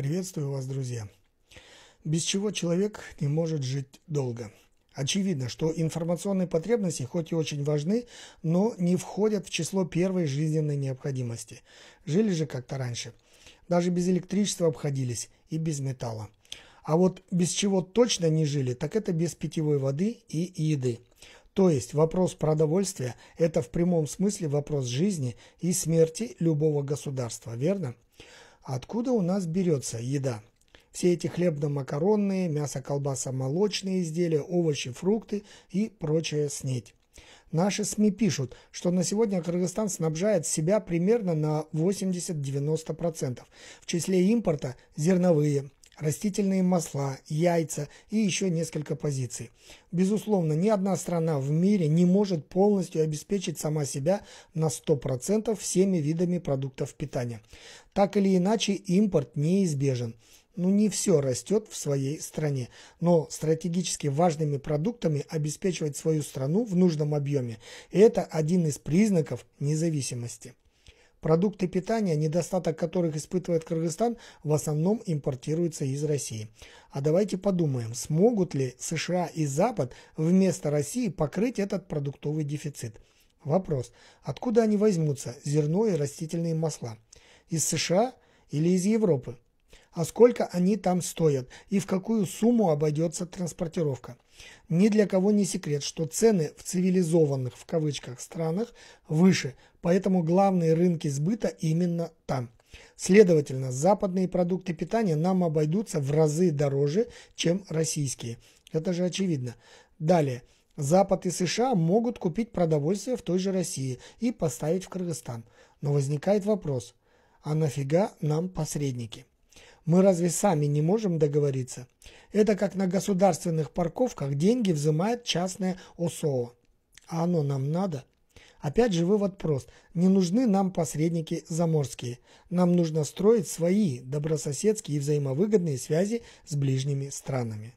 Приветствую вас, друзья. Без чего человек не может жить долго. Очевидно, что информационные потребности, хоть и очень важны, но не входят в число первой жизненной необходимости. Жили же как-то раньше. Даже без электричества обходились и без металла. А вот без чего точно не жили, так это без питьевой воды и еды. То есть вопрос продовольствия – это в прямом смысле вопрос жизни и смерти любого государства, верно? откуда у нас берется еда. Все эти хлебно-макаронные, мясо-колбаса-молочные изделия, овощи, фрукты и прочая снеть. Наши СМИ пишут, что на сегодня Кыргызстан снабжает себя примерно на 80-90%. В числе импорта – зерновые, растительные масла, яйца и еще несколько позиций. Безусловно, ни одна страна в мире не может полностью обеспечить сама себя на 100% всеми видами продуктов питания. Так или иначе, импорт неизбежен. Ну не все растет в своей стране, но стратегически важными продуктами обеспечивать свою страну в нужном объеме – это один из признаков независимости. Продукты питания, недостаток которых испытывает Кыргызстан, в основном импортируются из России. А давайте подумаем, смогут ли США и Запад вместо России покрыть этот продуктовый дефицит? Вопрос, откуда они возьмутся, зерно и растительные масла? Из США или из Европы? а сколько они там стоят и в какую сумму обойдется транспортировка. Ни для кого не секрет, что цены в цивилизованных в кавычках странах выше, поэтому главные рынки сбыта именно там. Следовательно, западные продукты питания нам обойдутся в разы дороже, чем российские. Это же очевидно. Далее. Запад и США могут купить продовольствие в той же России и поставить в Кыргызстан. Но возникает вопрос, а нафига нам посредники? Мы разве сами не можем договориться? Это как на государственных парковках деньги взимает частное ОСО. А оно нам надо? Опять же вывод прост. Не нужны нам посредники заморские. Нам нужно строить свои добрососедские и взаимовыгодные связи с ближними странами.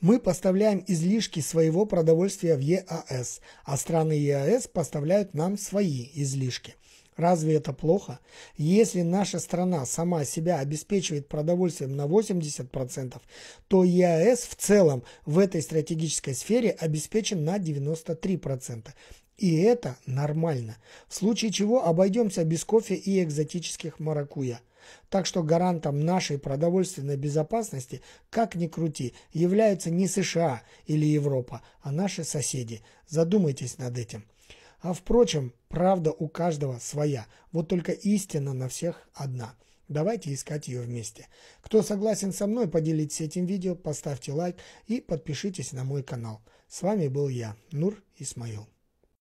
Мы поставляем излишки своего продовольствия в ЕАС, а страны ЕАС поставляют нам свои излишки. Разве это плохо? Если наша страна сама себя обеспечивает продовольствием на 80%, то ЕАЭС в целом в этой стратегической сфере обеспечен на 93%. И это нормально. В случае чего обойдемся без кофе и экзотических маракуя. Так что гарантом нашей продовольственной безопасности, как ни крути, являются не США или Европа, а наши соседи. Задумайтесь над этим. А впрочем, правда у каждого своя, вот только истина на всех одна. Давайте искать ее вместе. Кто согласен со мной поделитесь этим видео, поставьте лайк и подпишитесь на мой канал. С вами был я, Нур Исмаил.